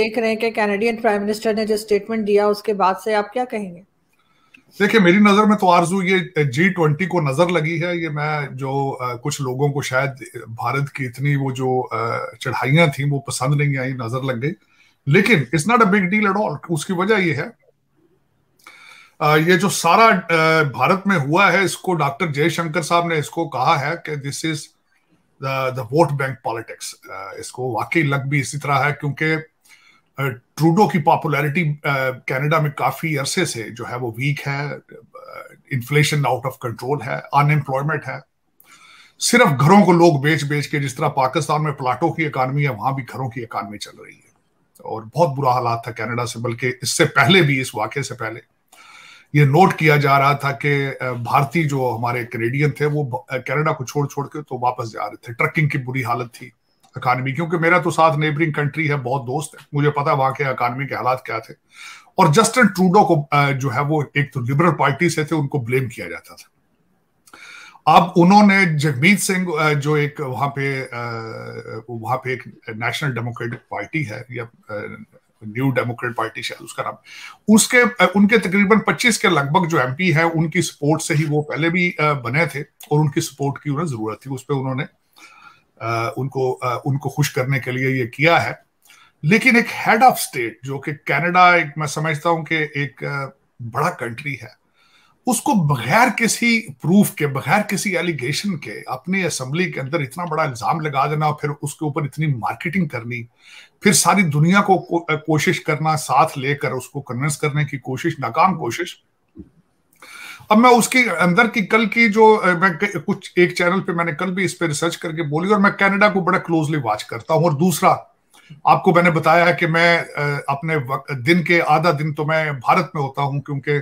देख रहे हैं कि कैनेडियन प्राइम मिनिस्टर ने जो स्टेटमेंट दिया उसके बाद से आप क्या कहेंगे देखिए मेरी नजर में तो आरजू ये जी ट्वेंटी को नजर लगी है ये मैं जो आ, कुछ लोगों को शायद भारत की इतनी वो जो चढ़ाइयां थी वो पसंद नहीं आई नजर लग गई लेकिन it's not a big deal at all उसकी वजह ये है आ, ये जो सारा आ, भारत में हुआ है इसको डॉक्टर जयशंकर साहब ने इसको कहा है कि this is the vote bank politics इसको वाकई लग भी इसी तरह है क्योंकि ट्रूडो uh, की पॉपुलैरिटी कनाडा uh, में काफ़ी अरसे से जो है वो वीक है इन्फ्लेशन आउट ऑफ कंट्रोल है अनएम्प्लॉयमेंट है सिर्फ घरों को लोग बेच बेच के जिस तरह पाकिस्तान में प्लाटों की इकानमी है वहां भी घरों की इकानमी चल रही है और बहुत बुरा हालात था कनाडा से बल्कि इससे पहले भी इस वाक़े से पहले ये नोट किया जा रहा था कि uh, भारतीय जो हमारे कनेडियन थे वो कनाडा को छोड़ छोड़ के तो वापस जा रहे थे ट्रकिंग की बुरी हालत थी इकानमी क्योंकि मेरा तो साथ नेबरिंग कंट्री है बहुत दोस्त है मुझे पता है वहां के इकानमी के हालात क्या थे और जस्टिन ट्रूडो को जो है वो एक तो लिबरल पार्टी से थे उनको ब्लेम किया जाता था अब उन्होंने जगमीत सिंह जो एक वहां पे वहां पे एक नेशनल डेमोक्रेटिक पार्टी है या न्यू डेमोक्रेट पार्टी शायद उसका नाम उसके उनके तकरीबन 25 के लगभग जो एमपी हैं उनकी सपोर्ट से ही वो पहले भी बने थे और उनकी सपोर्ट की उन्हें जरूरत थी उस पर उन्होंने उनको उनको खुश करने के लिए ये किया है लेकिन एक हेड ऑफ स्टेट जो कि कनाडा एक मैं समझता हूं कि एक बड़ा कंट्री है उसको बगैर किसी प्रूफ के बगैर किसी एलिगेशन के अपनी असेंबली के अंदर इतना बड़ा इल्जाम लगा देना फिर उसके ऊपर इतनी मार्केटिंग करनी फिर सारी दुनिया को को, कोशिश करना साथ लेकर उसको कन्विंस करने की कोशिश नाकाम कोशिश अब मैं उसके अंदर की कल की जो मैं कुछ एक चैनल पे मैंने कल भी इस पे रिसर्च करके बोली और मैं कनाडा को बड़ा क्लोजली वॉच करता हूँ और दूसरा आपको मैंने बताया कि मैं अपने दिन के आधा दिन तो मैं भारत में होता हूँ क्योंकि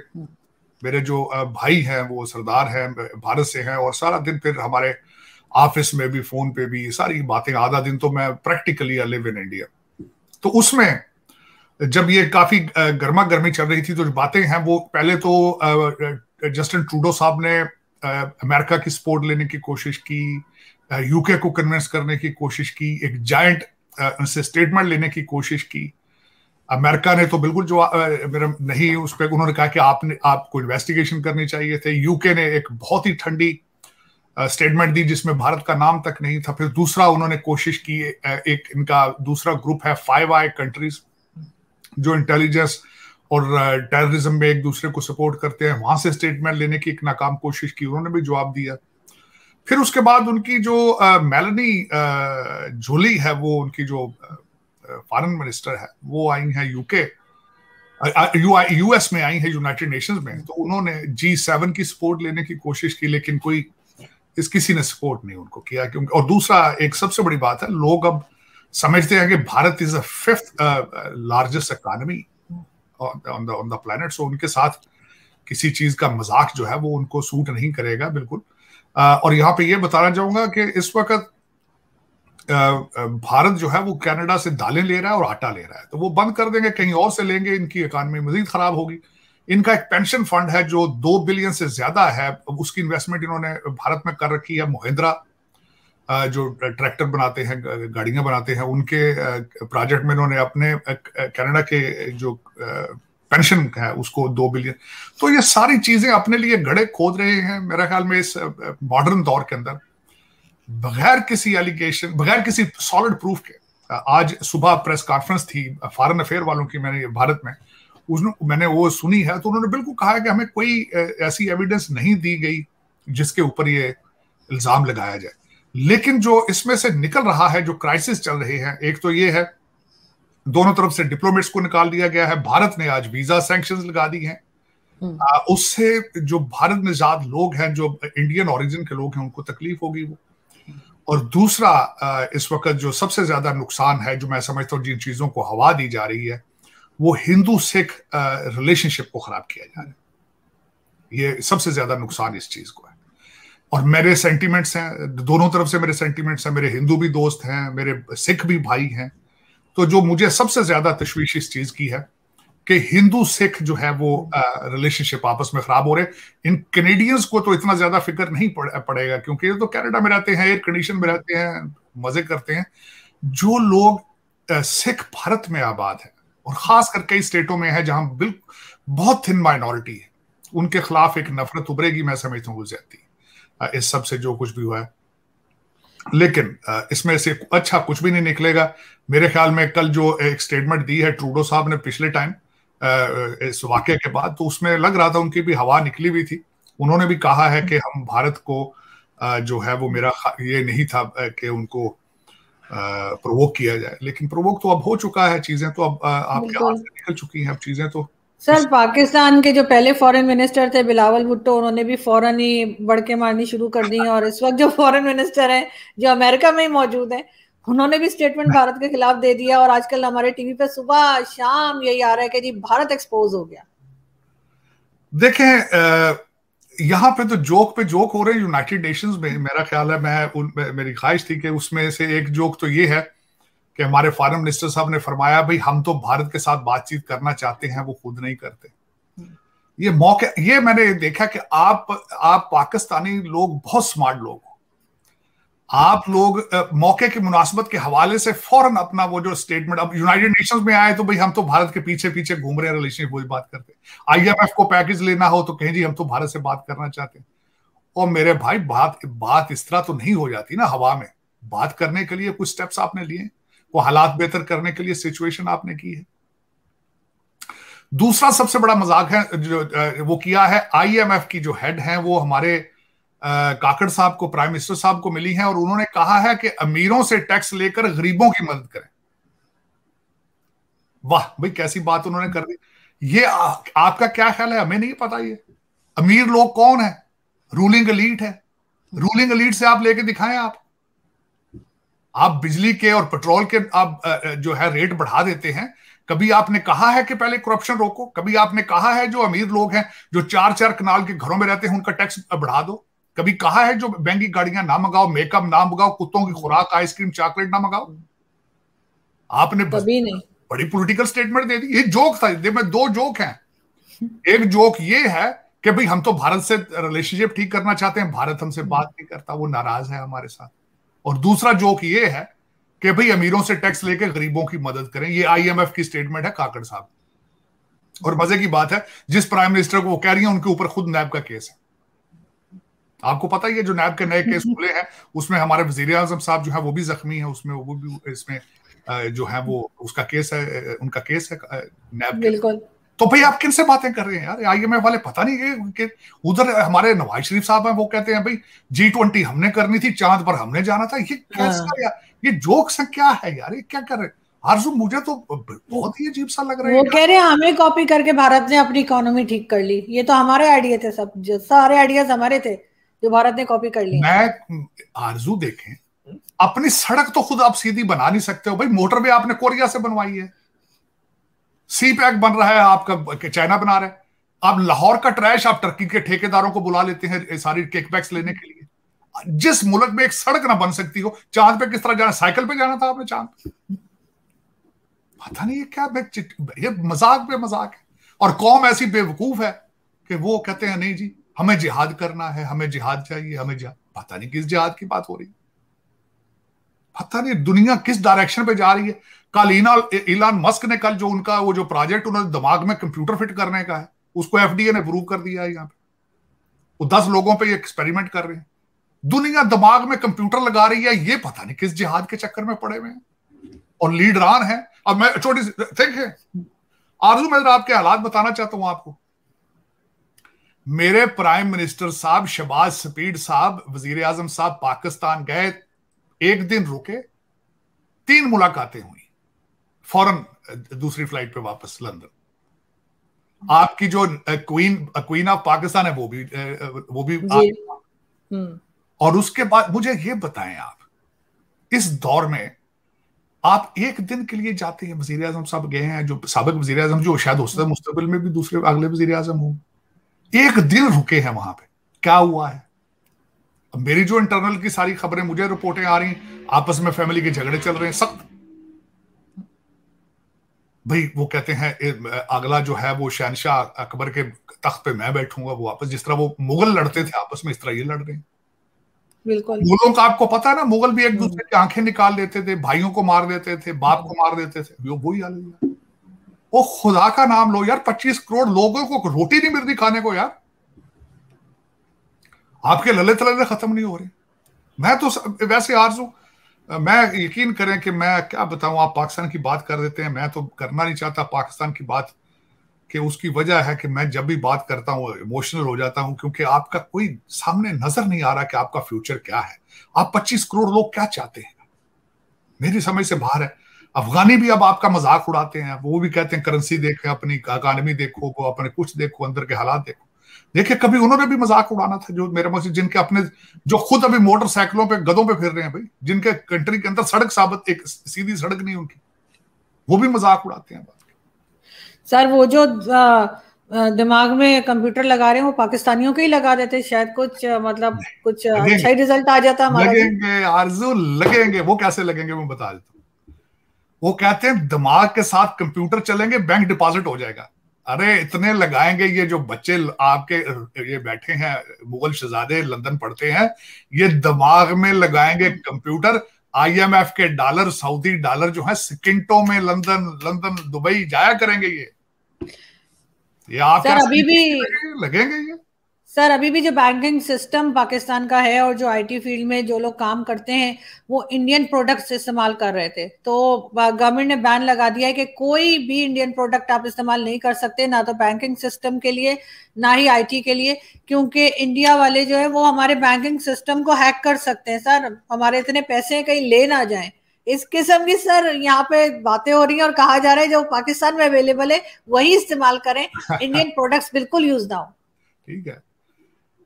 मेरे जो भाई हैं वो सरदार हैं भारत से हैं और सारा दिन फिर हमारे ऑफिस में भी फोन पे भी सारी बातें आधा दिन तो मैं practically I live in India तो उसमें जब ये काफी गर्मा गर्मी चल रही थी तो जो बातें हैं वो पहले तो जस्टिन ट्रूडो साहब ने अमेरिका की सपोर्ट लेने की कोशिश की यूके को कन्विंस करने की कोशिश की एक जाइंट उनसे स्टेटमेंट लेने की कोशिश की अमेरिका ने तो बिल्कुल जो मेरा नहीं उस पर उन्होंने कहा कि आपने आपको इन्वेस्टिगेशन करनी चाहिए थे यूके ने एक बहुत ही ठंडी स्टेटमेंट दी जिसमें भारत का नाम तक नहीं था फिर दूसरा उन्होंने कोशिश की एक इनका दूसरा ग्रुप है फाइव आई कंट्रीज जो इंटेलिजेंस और टेररिज्म में एक दूसरे को सपोर्ट करते हैं वहां से स्टेटमेंट लेने की एक नाकाम कोशिश की उन्होंने भी जवाब दिया फिर उसके बाद उनकी जो मेलनी झोली है वो उनकी जो फॉरेन मिनिस्टर है वो आई है यूके यूएस में आई है यूनाइटेड नेशंस में तो उन्होंने जी सेवन की सपोर्ट लेने की कोशिश की लेकिन कोई इस किसी ने सपोर्ट नहीं उनको किया क्योंकि और दूसरा एक सबसे बड़ी बात है लोग अब समझते हैं कि Bharat is a fifth largest economy on the on the planet so उनके साथ किसी चीज का मजाक जो है वो उनको सूट नहीं करेगा बिल्कुल और यहाँ पे ये बताना चाहूंगा कि इस वक्त भारत जो है वो कनाडा से दालें ले रहा है और आटा ले रहा है तो वो बंद कर देंगे कहीं और से लेंगे इनकी इकानमी मजीद खराब होगी इनका एक पेंशन फंड है जो दो बिलियन से ज्यादा है उसकी इन्वेस्टमेंट इन्होंने भारत में कर रखी है महिंद्रा जो ट्रैक्टर बनाते हैं गाड़ियां बनाते हैं उनके प्रोजेक्ट में उन्होंने अपने कनाडा के जो पेंशन है उसको दो बिलियन तो ये सारी चीजें अपने लिए गड़े खोद रहे हैं मेरा ख्याल में इस मॉडर्न दौर के अंदर बगैर किसी एलिगेशन बगैर किसी सॉलिड प्रूफ के आज सुबह प्रेस कॉन्फ्रेंस थी फॉरेन अफेयर वालों की मैंने भारत में उसने मैंने वो सुनी है तो उन्होंने बिल्कुल कहा है कि हमें कोई ऐसी एविडेंस नहीं दी गई जिसके ऊपर ये इल्जाम लगाया जाए लेकिन जो इसमें से निकल रहा है जो क्राइसिस चल रही है एक तो ये है दोनों तरफ से डिप्लोमेट्स को निकाल दिया गया है भारत ने आज वीजा सैंक्शन लगा दी है हम्म। उससे जो भारत में ज्यादा लोग हैं जो इंडियन ओरिजिन के लोग हैं उनको तकलीफ होगी वो और दूसरा इस वक्त जो सबसे ज्यादा नुकसान है जो मैं समझता हूँ जिन चीजों को हवा दी जा रही है वो हिंदू सिख रिलेशनशिप को खराब किया जा रहा है ये सबसे ज्यादा नुकसान इस चीज को और मेरे सेंटीमेंट्स हैं दोनों तरफ से मेरे सेंटीमेंट्स हैं मेरे हिंदू भी दोस्त हैं मेरे सिख भी भाई हैं तो जो मुझे सबसे ज्यादा तशवीश इस चीज की है कि हिंदू सिख जो है वो रिलेशनशिप आपस में खराब हो रहे इन कैनेडियंस को तो इतना ज्यादा फिक्र नहीं पड़, पड़ेगा क्योंकि ये तो कैनेडा में रहते हैं एयर कंडीशन में रहते हैं मजे करते हैं जो लोग सिख भारत में आबाद है और खास कर कई स्टेटों में है जहां बिल्कुल बहुत थिन माइनॉरिटी है उनके खिलाफ एक नफरत उभरेगी मैं समझता हूँ गुजरती इस सब से जो कुछ भी हुआ है लेकिन इसमें से अच्छा कुछ भी नहीं निकलेगा मेरे ख्याल में कल जो एक स्टेटमेंट दी है ट्रूडो साहब ने पिछले टाइम इस वाक्य के बाद तो उसमें लग रहा था उनकी भी हवा निकली हुई थी उन्होंने भी कहा है कि हम भारत को जो है वो मेरा ये नहीं था कि उनको प्रवोक किया जाए लेकिन प्रवोक तो अब हो चुका है चीजें तो अब आपके हाथ से निकल चुकी हैं अब चीजें तो सर पाकिस्तान के जो पहले फॉरेन मिनिस्टर थे बिलावल भुट्टो उन्होंने भी फौरन ही बड़के मारनी शुरू कर दी और इस वक्त जो फॉरेन मिनिस्टर हैं जो अमेरिका में ही मौजूद हैं उन्होंने भी स्टेटमेंट भारत के खिलाफ दे दिया और आजकल हमारे टीवी पर सुबह शाम यही आ रहा है कि जी भारत एक्सपोज हो गया देखें यहाँ पे तो जोक पे जोक हो रहे हैं यूनाइटेड नेशंस में मेरा ख्याल है मैं उन मेरी ख्वाहिश थी कि उसमें से एक जोक तो ये है कि हमारे फॉरन मिनिस्टर साहब ने फरमाया भाई हम तो भारत के साथ बातचीत करना चाहते हैं वो खुद नहीं करते ये मौके ये मैंने देखा कि आप आप पाकिस्तानी लोग बहुत स्मार्ट लोग हो आप लोग मौके की मुनासबत के हवाले से फौरन अपना वो जो स्टेटमेंट अब यूनाइटेड नेशंस में आए तो भाई हम तो भारत के पीछे पीछे घूम रहे हैं रिलेशनशिप वही बात करते आईएमएफ को पैकेज लेना हो तो कहें जी हम तो भारत से बात करना चाहते हैं और मेरे भाई बात बात इस तरह तो नहीं हो जाती ना हवा में बात करने के लिए कुछ स्टेप्स आपने लिए वो हालात बेहतर करने के लिए सिचुएशन आपने की है दूसरा सबसे बड़ा मजाक है जो वो किया है आईएमएफ की जो हेड है वो हमारे काकड़ साहब को प्राइम मिनिस्टर साहब को मिली है और उन्होंने कहा है कि अमीरों से टैक्स लेकर गरीबों की मदद करें वाह भाई कैसी बात उन्होंने कर दी ये आ, आपका क्या ख्याल है हमें नहीं पता ये अमीर लोग कौन है रूलिंग लीड है रूलिंग लीड से आप लेके दिखाएं आप आप बिजली के और पेट्रोल के आप जो है रेट बढ़ा देते हैं कभी आपने कहा है कि पहले करप्शन रोको कभी आपने कहा है जो अमीर लोग हैं जो चार चार कनाल के घरों में रहते हैं उनका टैक्स बढ़ा दो कभी कहा है जो महंगी गाड़ियां ना मंगाओ मेकअप ना मंगाओ कुत्तों की खुराक आइसक्रीम चॉकलेट ना मंगाओ आपने कभी नहीं बड़ी पॉलिटिकल स्टेटमेंट दे दी ये जोक था में दो जोक हैं एक जोक ये है कि भाई हम तो भारत से रिलेशनशिप ठीक करना चाहते हैं भारत हमसे बात नहीं करता वो नाराज है हमारे साथ और दूसरा जोक ये है कि भाई अमीरों से टैक्स लेके गरीबों की मदद करें ये आईएमएफ की स्टेटमेंट है काकड़ साहब और मजे की बात है जिस प्राइम मिनिस्टर को वो कह रही है उनके ऊपर खुद नैब का केस है आपको पता ही है जो नैब के नए केस खुले हैं उसमें हमारे वजीर आजम साहब जो है वो भी जख्मी है उसमें वो भी इसमें जो है वो उसका केस है उनका केस है नैब बिल्कुल तो भाई आप किन से बातें कर रहे हैं यार आई एम वाले पता नहीं कि उधर हमारे नवाज शरीफ साहब हैं वो कहते हैं भाई जी ट्वेंटी हमने करनी थी चांद पर हमने जाना था ये हाँ। कैसा यार ये जोक से क्या है यार ये क्या कर रहे हैं आरजू मुझे तो बहुत ही अजीब सा लग रहा है वो कह रहे हैं हमें कॉपी करके भारत ने अपनी इकोनॉमी ठीक कर ली ये तो हमारे आइडिया थे सब जो सारे आइडियाज हमारे थे जो भारत ने कॉपी कर ली मैं आरजू देखें अपनी सड़क तो खुद आप सीधी बना नहीं सकते हो भाई मोटरवे आपने कोरिया से बनवाई है सी पैक बन रहा है आपका चाइना बना रहा है आप लाहौर का ट्रैश आप टर्की के ठेकेदारों को बुला लेते हैं सारी किकबैक्स लेने के लिए जिस मुल्क में एक सड़क ना बन सकती हो चांद पे किस तरह जाना साइकिल पे जाना था आपने चांद पता नहीं ये क्या ये मजाक पे मजाक है और कौम ऐसी बेवकूफ है कि वो कहते हैं नहीं जी हमें जिहाद करना है हमें जिहाद चाहिए हमें जिहाद पता नहीं किस जिहाद की बात हो रही है पता नहीं दुनिया किस डायरेक्शन पे जा रही है कल इना इलान मस्क ने कल जो उनका वो जो प्रोजेक्ट उन्होंने दिमाग में कंप्यूटर फिट करने का है उसको एफडीए ने अप्रूव कर दिया है यहाँ पे वो दस लोगों पे ये एक्सपेरिमेंट कर रहे हैं दुनिया दिमाग में कंप्यूटर लगा रही है ये पता नहीं किस जिहाद के चक्कर में पड़े हुए हैं और लीडरान है अब मैं छोटी थिंक है आरजू मैं आपके हालात बताना चाहता हूं आपको मेरे प्राइम मिनिस्टर साहब शबाज सपीड साहब वजीर आजम साहब पाकिस्तान गए एक दिन रुके तीन मुलाकातें हुई फौरन दूसरी फ्लाइट पे वापस लंदन आपकी जो क्वीन क्वीन ऑफ पाकिस्तान है वो भी वो भी हम्म। और उसके बाद मुझे ये बताएं आप इस दौर में आप एक दिन के लिए जाते हैं वजीर आजम साहब गए हैं जो सबक वजीर आजम जो शायद हो सकता है मुस्तबिल में भी दूसरे अगले वजीर आजम हो एक दिन रुके हैं वहां पे क्या हुआ है मेरी जो इंटरनल की सारी खबरें मुझे रिपोर्टें आ रही आपस में फैमिली के झगड़े चल रहे हैं सख्त भाई वो कहते हैं अगला जो है वो शहनशाह अकबर के तख्त पे मैं बैठूंगा वो आपस जिस तरह वो मुगल लड़ते थे आपस में इस तरह ये लड़ रहे हैं बिल्कुल मुगलों का आपको पता है ना मुगल भी एक हम्म। दूसरे की आंखें निकाल देते थे भाइयों को मार देते थे बाप को हम्म। मार देते थे वो वही हाल है वो खुदा का नाम लो यार पच्चीस करोड़ लोगों को रोटी नहीं मिलती खाने को यार आपके ललित ललित खत्म नहीं हो रहे मैं तो वैसे आरजू हूं मैं यकीन करें कि मैं क्या बताऊं आप पाकिस्तान की बात कर देते हैं मैं तो करना नहीं चाहता पाकिस्तान की बात कि उसकी वजह है कि मैं जब भी बात करता हूं इमोशनल हो जाता हूं क्योंकि आपका कोई सामने नजर नहीं आ रहा कि आपका फ्यूचर क्या है आप पच्चीस करोड़ लोग क्या चाहते हैं मेरी समझ से बाहर है अफगानी भी अब आपका मजाक उड़ाते हैं वो भी कहते हैं करेंसी देखें अपनी अकानमी देखो अपने कुछ देखो अंदर के हालात देखो देखिए कभी उन्होंने भी मजाक उड़ाना था जो मेरे मकसद जिनके अपने जो खुद अभी मोटरसाइकिलों पे गदों पे फिर रहे हैं भाई जिनके कंट्री के अंदर सड़क साबित एक सीधी सड़क नहीं उनकी वो भी मजाक उड़ाते हैं बात सर वो जो दिमाग में कंप्यूटर लगा रहे हैं वो पाकिस्तानियों के ही लगा देते शायद कुछ मतलब कुछ अच्छा ही रिजल्ट आ जाता हमारा लगेंगे आरजू लगेंगे वो कैसे लगेंगे मैं बता देता हूँ वो कहते हैं दिमाग के साथ कंप्यूटर चलेंगे बैंक डिपॉजिट हो जाएगा अरे इतने लगाएंगे ये जो बच्चे आपके ये बैठे हैं मुगल शहजादे लंदन पढ़ते हैं ये दिमाग में लगाएंगे हम्म। कंप्यूटर आईएमएफ के डॉलर सऊदी डॉलर जो है सिकिंटो में लंदन लंदन दुबई जाया करेंगे ये ये आप अभी भी लगेंगे ये सर अभी भी जो बैंकिंग सिस्टम पाकिस्तान का है और जो आईटी फील्ड में जो लोग काम करते हैं वो इंडियन प्रोडक्ट्स इस्तेमाल कर रहे थे तो गवर्नमेंट ने बैन लगा दिया है कि कोई भी इंडियन प्रोडक्ट आप इस्तेमाल नहीं कर सकते ना तो बैंकिंग सिस्टम के लिए ना ही आईटी के लिए क्योंकि इंडिया वाले जो है वो हमारे बैंकिंग सिस्टम को हैक कर सकते हैं सर हमारे इतने पैसे कहीं ले ना जाए इस किस्म की सर यहाँ पे बातें हो रही हैं और कहा जा रहा है जो पाकिस्तान में अवेलेबल है वही इस्तेमाल करें इंडियन प्रोडक्ट्स बिल्कुल यूज ना हो ठीक है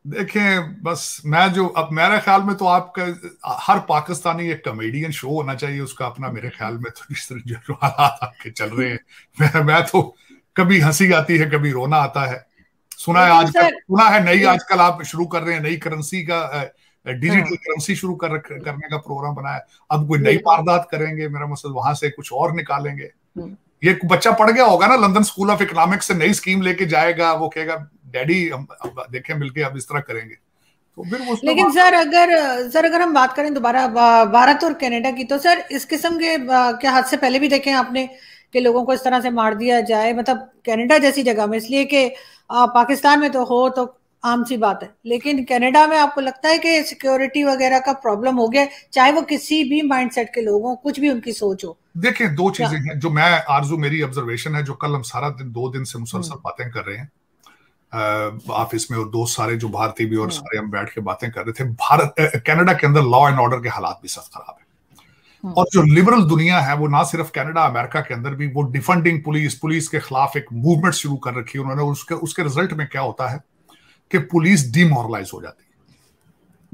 देखें बस मैं जो अब मेरे ख्याल में तो आपका हर पाकिस्तानी एक कमेडियन शो होना चाहिए उसका अपना मेरे ख्याल में तो इस तरह जो हालात आपके चल रहे हैं मैं मैं तो कभी हंसी आती है कभी रोना आता है सुना है आजकल सुना है नई आजकल आप शुरू कर रहे हैं नई करेंसी का डिजिटल करेंसी हाँ। शुरू कर करने का प्रोग्राम बनाया अब कोई नई वारदात करेंगे मेरा मसल मतलब वहां से कुछ और निकालेंगे हम्म। ये बच्चा पढ़ गया होगा ना लंदन स्कूल ऑफ इकोनॉमिक्स से नई स्कीम लेके जाएगा वो कहेगा डैडी हम देखे मिलके अब इस तरह करेंगे तो फिर लेकिन सर अगर सर अगर हम बात करें दोबारा भारत और कनाडा की तो सर इस किस्म के क्या हाथ से पहले भी देखे आपने कि लोगों को इस तरह से मार दिया जाए मतलब कनाडा जैसी जगह में इसलिए कि पाकिस्तान में तो हो तो आम सी बात है लेकिन कनाडा में आपको लगता है कि सिक्योरिटी वगैरह का प्रॉब्लम हो गया चाहे वो किसी भी माइंडसेट के लोगों कुछ भी उनकी सोच हो देखिए दो चीजें हैं जो मैं आरजू मेरी ऑब्जर्वेशन है जो कल हम सारा दिन दो दिन से मुसलसल हम्म। बातें कर रहे हैं ऑफिस में और दोस्त सारे जो भारतीय भी और हाँ। सारे हम बैठ के बातें कर रहे थे भारत कनाडा के अंदर लॉ एंड ऑर्डर के हालात भी सख्त खराब है हाँ। और जो लिबरल दुनिया है वो ना सिर्फ कनाडा अमेरिका के अंदर भी वो डिफेंडिंग पुलिस पुलिस के खिलाफ एक मूवमेंट शुरू कर रखी है उन्होंने उसके उसके रिजल्ट में क्या होता है कि पुलिस डिमोरलाइज हो जाती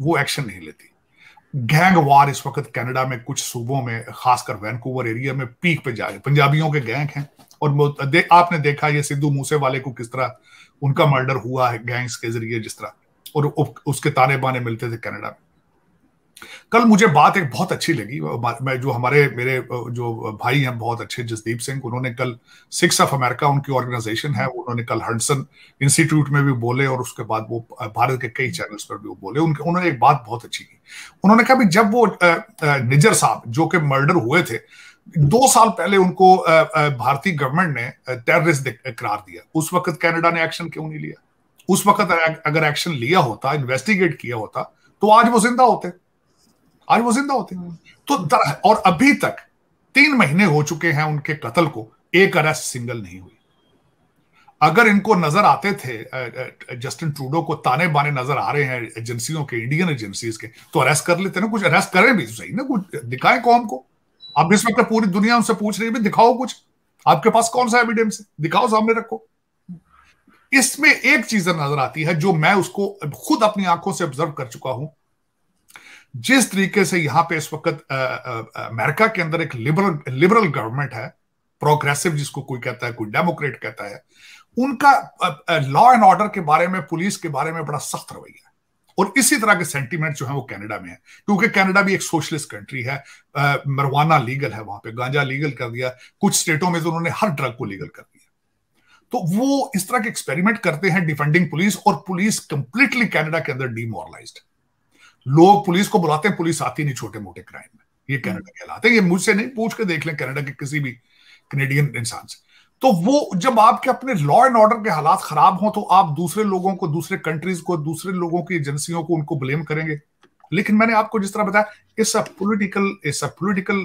वो एक्शन नहीं लेती गैंग वार इस वक्त कनाडा में कुछ सूबों में खासकर वैनकूवर एरिया में पीक पे जा रहे पंजाबियों के गैंग हैं और आपने देखा ये सिद्धू मूसे वाले को किस तरह उनका मर्डर हुआ है गैंग्स के जरिए जिस तरह और उसके ताने बाने मिलते थे कनाडा में कल मुझे बात एक बहुत अच्छी लगी मैं जो हमारे मेरे जो भाई हैं बहुत अच्छे जसदीप सिंह उन्होंने कल सिक्स ऑफ अमेरिका उनकी ऑर्गेनाइजेशन है उन्होंने कल हंडसन इंस्टीट्यूट में भी बोले और उसके बाद वो भारत के कई चैनल्स पर भी वो बोले उनके उन्होंने एक बात बहुत अच्छी की उन्होंने कहा भी जब वो निजर साहब जो कि मर्डर हुए थे दो साल पहले उनको भारतीय गवर्नमेंट ने टेररिस्ट करार दिया उस वक्त कनाडा ने एक्शन क्यों नहीं लिया उस वक्त अगर एक्शन लिया होता इन्वेस्टिगेट किया होता तो आज वो जिंदा होते आज वो जिंदा होते तो और अभी तक तीन महीने हो चुके हैं उनके कत्ल को एक अरेस्ट सिंगल नहीं हुई अगर इनको नजर आते थे जस्टिन ट्रूडो को ताने बाने नजर आ रहे हैं एजेंसियों के इंडियन एजेंसीज के तो अरेस्ट कर लेते ना कुछ अरेस्ट करें भी सही ना कुछ दिखाएं कौन को, को अब इस वक्त पूरी दुनिया उनसे पूछ रही है दिखाओ कुछ आपके पास कौन सा एविडेंस है दिखाओ सामने रखो इसमें एक चीज नजर आती है जो मैं उसको खुद अपनी आंखों से ऑब्जर्व कर चुका हूं जिस तरीके से यहां पे इस वक्त अमेरिका के अंदर एक लिबरल लिबरल गवर्नमेंट है प्रोग्रेसिव जिसको कोई कहता है कोई डेमोक्रेट कहता है उनका लॉ एंड ऑर्डर के बारे में पुलिस के बारे में बड़ा सख्त रवैया और इसी तरह के सेंटीमेंट जो है वो कनाडा में है क्योंकि कनाडा भी एक सोशलिस्ट कंट्री है मरवाना लीगल है वहां पे गांजा लीगल कर दिया कुछ स्टेटों में तो उन्होंने हर ड्रग को लीगल कर दिया तो वो इस तरह के एक्सपेरिमेंट करते हैं डिफेंडिंग पुलिस और पुलिस कंप्लीटली कैनेडा के अंदर डिमोरलाइज लोग पुलिस को बुलाते हैं पुलिस आती नहीं छोटे मोटे क्राइम में ये कनाडा कहलाते हैं ये मुझसे नहीं पूछ के देख लें कैनेडा के किसी भी कनेडियन इंसान से तो वो जब आपके अपने लॉ एंड ऑर्डर के हालात खराब हों तो आप दूसरे लोगों को दूसरे कंट्रीज को दूसरे लोगों की एजेंसियों को उनको ब्लेम करेंगे लेकिन मैंने आपको जिस तरह बताया इस पोलिटिकल इस पोलिटिकल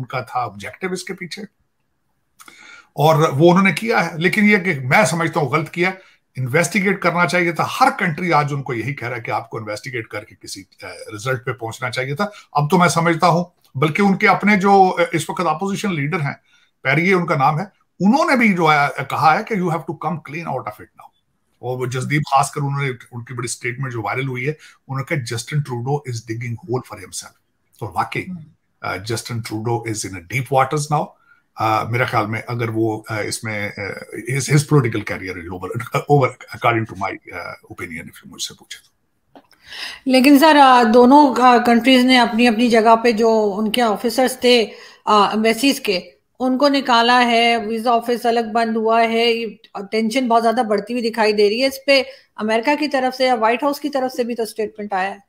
उनका था ऑब्जेक्टिव इसके पीछे और वो उन्होंने किया है लेकिन ये कि मैं समझता हूं गलत किया इन्वेस्टिगेट करना चाहिए था हर कंट्री आज उनको यही कह रहा है कि आपको इन्वेस्टिगेट करके किसी रिजल्ट पे पहुंचना चाहिए था अब तो मैं समझता हूं बल्कि उनके अपने जो इस वक्त अपोजिशन लीडर हैं पैरिए उनका नाम है उन्होंने भी जो है कहा है कि you have to come clean out of it now और जसदीप खासकर उन्होंने उनकी बड़ी स्टेटमेंट जो वायरल हुई है उन्होंने कहा Justin Trudeau is digging hole for himself तो वाकई Justin Trudeau is in deep waters now Uh, मेरा ख्याल में अगर वो uh, इसमें his his political career is over over according to my opinion if मुझसे पूछे तो लेकिन सर दोनों कंट्रीज ने अपनी अपनी जगह पे जो उनके ऑफिसर्स थे एम्बेसीज के उनको निकाला है वीजा ऑफिस अलग बंद हुआ है टेंशन बहुत ज्यादा बढ़ती हुई दिखाई दे रही है इस पे अमेरिका की तरफ से या व्हाइट हाउस की तरफ से भी तो स्टेटमेंट आया है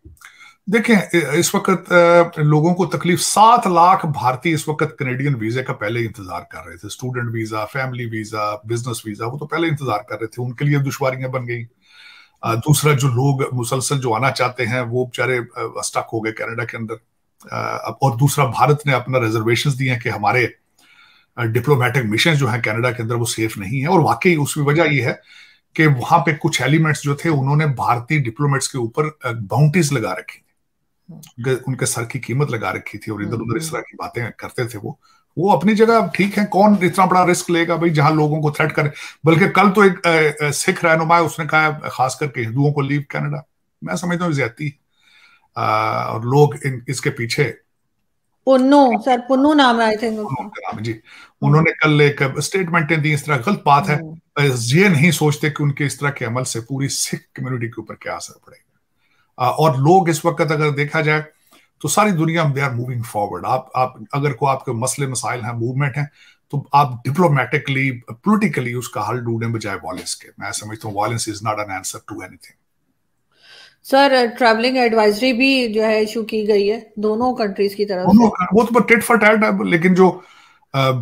देखें इस वक्त लोगों को तकलीफ सात लाख भारतीय इस वक्त कनेडियन वीजा का पहले इंतजार कर रहे थे student visa family visa business visa वो तो पहले इंतजार कर रहे थे उनके लिए दुश्वारियां बन गई दूसरा जो लोग मुसलसल जो आना चाहते हैं वो बेचारे स्टक हो गए कनाडा के अंदर और दूसरा भारत ने अपना रिजर्वेशन दिए हैं कि हमारे डिप्लोमेटिक मिशन जो है कनाडा के अंदर वो सेफ नहीं है और वाकई उसकी वजह यह है कि वहां पे कुछ एलिमेंट्स जो थे उन्होंने भारतीय डिप्लोमेट्स के ऊपर बाउंड्रीज लगा रखी थी उनके सर की कीमत लगा रखी थी और इधर उधर इस हम्म। तरह की बातें करते थे वो वो अपनी जगह ठीक है कौन इतना बड़ा रिस्क लेगा भाई जहां लोगों को थ्रेट करे बल्कि कल तो एक सिख रहनुमा उसने कहा खास करके हिंदुओं को लीव कैनेडा मैं समझता हूँ ज्यादा और लोग इन, इसके पीछे पुन्नू सर पुन्नू नाम है आई थिंक जी उन्होंने कल एक स्टेटमेंटें दी इस तरह गलत बात है हम्म। ये नहीं सोचते कि उनके इस तरह के अमल से पूरी सिख कम्युनिटी के ऊपर क्या असर पड़ेगा और लोग इस वक्त अगर देखा जाए तो सारी दुनिया में दे आर मूविंग फॉरवर्ड आप आप अगर को आपके मसले मसाइल हैं मूवमेंट हैं तो आप डिप्लोमेटिकली पोलिटिकली उसका हल ढूंढने बजाय वॉलेंस के मैं समझता हूँ violence is not an answer to anything sir travelling advisory भी जो है इशू की गई है दोनों कंट्रीज की तरफ से वो तो टिट फॉर टैट है लेकिन जो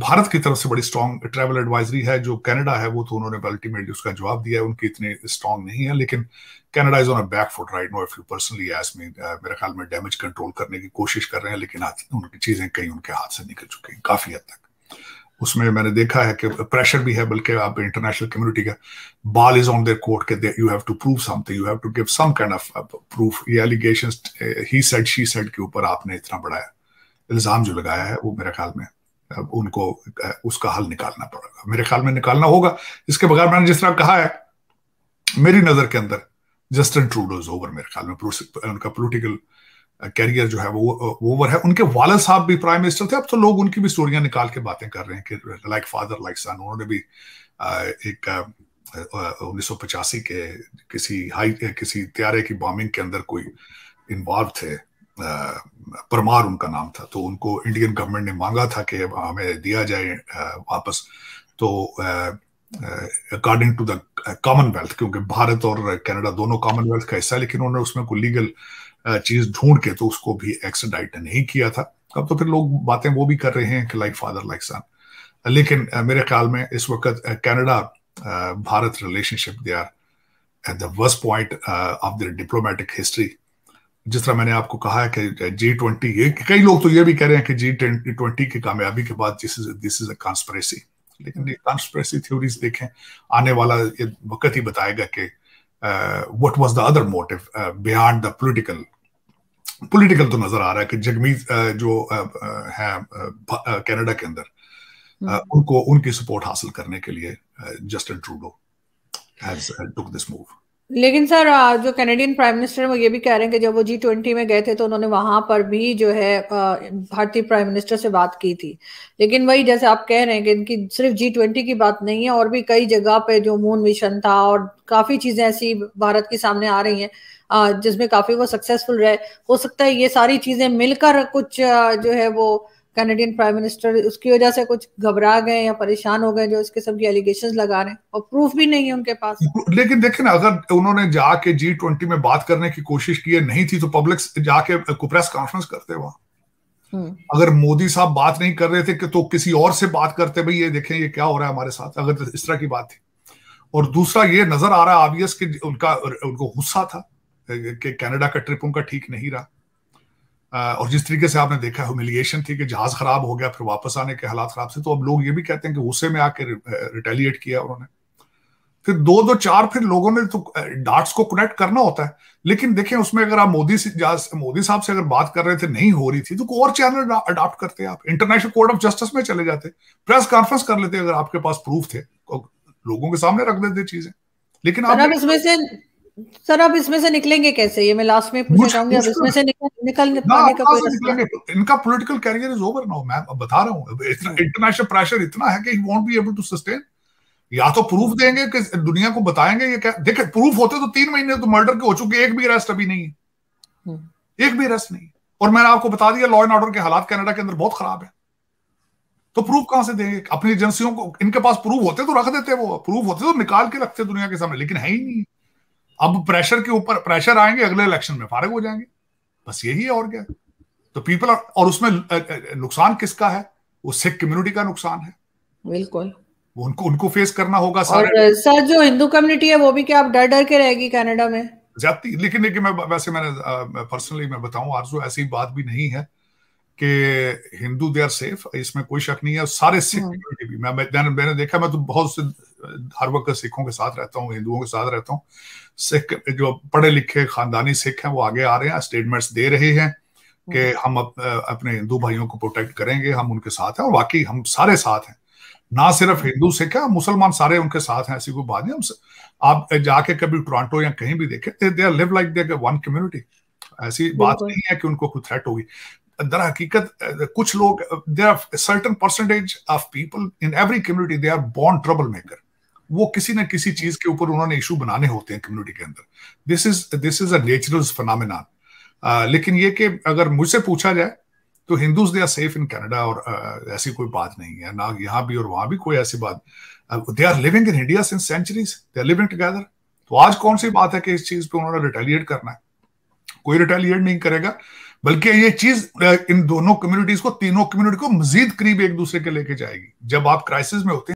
भारत की तरफ से बड़ी स्ट्रॉन्ग ट्रैवल एडवाइजरी है जो कनाडा है वो तो उन्होंने अल्टीमेटली उसका जवाब दिया है उनकी इतने स्ट्रॉन्ग नहीं है लेकिन Canada is on a back foot right no if you personally ask me मेरे ख्याल में डैमेज कंट्रोल करने की कोशिश कर रहे हैं लेकिन आती उनकी चीजें कई उनके हाथ से निकल चुकी हैं काफी हद तक उसमें मैंने देखा है कि प्रेशर भी है बल्कि आप इंटरनेशनल कम्युनिटी का ball is on their court के you have to prove something you have to give some kind of proof ये allegation he said she said के ऊपर आपने इतना बड़ा इल्जाम जो लगाया है वो मेरे ख्याल में अब uh, उनको uh, उसका हल निकालना पड़ेगा मेरे ख्याल में निकालना होगा इसके बगैर मैंने जिस तरह कहा है मेरी नजर के अंदर जस्टिन ट्रूडोज इज ओवर मेरे ख्याल में उनका पोलिटिकल कैरियर जो है वो ओवर है उनके वालद साहब भी प्राइम मिनिस्टर थे अब तो लोग उनकी भी स्टोरियां निकाल के बातें कर रहे हैं कि लाइक फादर लाइक सन उन्होंने भी एक उन्नीस सौ पचासी के किसी हाई किसी त्यारे की बॉम्बिंग के अंदर कोई इन्वॉल्व थे परमार उनका नाम था तो उनको इंडियन गवर्नमेंट ने मांगा था कि हमें दिया जाए वापस तो अकॉर्डिंग टू द कॉमनवेल्थ क्योंकि भारत और कनाडा दोनों कॉमनवेल्थ का हिस्सा है लेकिन उन्होंने उसमें कोई लीगल uh, चीज ढूंढ के तो उसको भी एक्सडाइट नहीं किया था अब तो फिर लोग बातें वो भी कर रहे हैं कि लाइक फादर लाइक सन लेकिन मेरे ख्याल में इस वक्त Canada Bharat relationship they are at the worst point of the diplomatic history जिस तरह मैंने आपको कहा है कि जी ट्वेंटी ये कई लोग तो ये भी कह रहे हैं कि जी ट्वेंटी की कामयाबी के बाद दिस इज अ कॉन्स्परेसी लेकिन ये कॉन्स्परेसी थ्योरीज देखें आने वाला ये वक्त ही बताएगा कि what was the other motive beyond the political political तो नजर आ रहा है कि जगमीत जो है कनाडा के अंदर हम्म। उनको उनकी सपोर्ट हासिल करने के लिए Justin Trudeau has took this move लेकिन सर जो कैनेडियन प्राइम मिनिस्टर वो ये भी कह रहे हैं कि जब वो जी ट्वेंटी में गए थे तो उन्होंने वहां पर भी जो है भारतीय प्राइम मिनिस्टर से बात की थी लेकिन वही जैसे आप कह रहे हैं कि इनकी सिर्फ जी ट्वेंटी की बात नहीं है और भी कई जगह पे जो मून मिशन था और काफी चीजें ऐसी भारत के सामने आ रही हैं जिसमें काफी वो सक्सेसफुल रहे हो सकता है ये सारी चीजें मिलकर कुछ जो है वो कैनेडियन प्राइम मिनिस्टर उसकी वजह से कुछ घबरा गए या परेशान हो गए जो इस किस्म की एलिगेशन लगा रहे हैं और प्रूफ भी नहीं है उनके पास लेकिन देखे ना अगर उन्होंने जाके जी ट्वेंटी में बात करने की कोशिश की नहीं थी तो पब्लिक जाके प्रेस कॉन्फ्रेंस करते वहां हम्म। अगर मोदी साहब बात नहीं कर रहे थे कि तो किसी और से बात करते भाई ये देखें ये क्या हो रहा है हमारे साथ अगर इस तरह की बात थी और दूसरा ये नजर आ रहा है ऑब्वियस कि उनका उनको गुस्सा था कि कनाडा का ट्रिप उनका ठीक नहीं रहा और जिस तरीके से आपने देखा ह्यूमिलिएशन थी कि जहाज खराब हो गया फिर वापस आने के हालात खराब थे तो अब लोग ये भी कहते हैं कि गुस्से में आके रिटेलिएट किया उन्होंने फिर दो दो चार फिर लोगों ने तो डाट्स को कनेक्ट करना होता है लेकिन देखें उसमें अगर आप मोदी से मोदी साहब से अगर बात कर रहे थे नहीं हो रही थी तो कोई और चैनल अडॉप्ट करते आप इंटरनेशनल कोर्ट ऑफ जस्टिस में चले जाते प्रेस कॉन्फ्रेंस कर लेते अगर आपके पास प्रूफ थे लोगों के सामने रख देते चीजें लेकिन आप इसमें से सर आप इसमें से निकलेंगे कैसे ये मैं लास्ट में पूछना चाहूंगी इसमें से निकल निकल पाने का कोई रास्ता तो इनका political career is over now मैं अब बता रहा इतना इंटरनेशनल हम्म। प्रेशर इतना है कि he won't be able to sustain या तो प्रूफ देंगे कि दुनिया को बताएंगे ये क्या देखे प्रूफ होते तो तीन महीने तो मर्डर के हो चुके एक भी अरेस्ट अभी नहीं है हम्म। एक भी अरेस्ट नहीं और मैंने आपको बता दिया लॉ एंड ऑर्डर के हालात कनाडा के अंदर बहुत खराब है तो प्रूफ कहां से देंगे अपनी एजेंसियों को इनके पास प्रूफ होते तो रख देते वो प्रूफ होते तो निकाल के रखते दुनिया के सामने लेकिन है ही नहीं अब प्रेशर के ऊपर प्रेशर आएंगे अगले इलेक्शन में फारग हो जाएंगे बस यही है और क्या तो पीपल और उसमें नुकसान किसका है वो सिख कम्युनिटी का नुकसान है बिल्कुल वो उनको उनको फेस करना होगा सारे सर जो हिंदू कम्युनिटी है वो भी क्या आप डर डर के रहेगी कनाडा में जाती लेकिन लेकिन मैं वैसे मैंने पर्सनली मैं बताऊं आरजू तो ऐसी बात भी नहीं है कि हिंदू दे आर सेफ इसमें कोई शक नहीं है सारे सिख कम्युनिटी हाँ। भी मैं मैंने देखा मैं तो बहुत से हर वक्त सिखों के साथ रहता हूँ हिंदुओं के साथ रहता हूँ सिख जो पढ़े लिखे खानदानी सिख हैं वो आगे आ रहे हैं स्टेटमेंट्स दे रहे हैं कि हम्म। हम अप, अपने हिंदू भाइयों को प्रोटेक्ट करेंगे हम उनके साथ हैं और बाकी हम सारे साथ हैं ना सिर्फ हम्म। हिंदू सिख है मुसलमान सारे उनके साथ हैं ऐसी कोई बात नहीं हम आप जाके कभी टोरंटो या कहीं भी देखे they are live like there one community ऐसी बात नहीं है कि उनको कोई थ्रेट होगी दर हकीकत कुछ लोग they are certain percentage of people in every community they are born trouble maker वो किसी ना किसी चीज के ऊपर उन्होंने इशू बनाने होते हैं कम्युनिटी के अंदर this is this is a natural phenomenon लेकिन ये कि अगर मुझसे पूछा जाए तो Hindus they are safe in Canada और uh, ऐसी कोई बात नहीं है ना यहाँ भी और वहां भी कोई ऐसी बात they are living in India since centuries they are living together तो आज कौन सी बात है कि इस चीज पे उन्होंने रिटेलिएट करना है कोई रिटेलिएट नहीं करेगा बल्कि ये चीज uh, इन दोनों कम्युनिटीज को तीनों कम्युनिटी को मजीद करीब एक दूसरे के लेके जाएगी जब आप क्राइसिस में होते हैं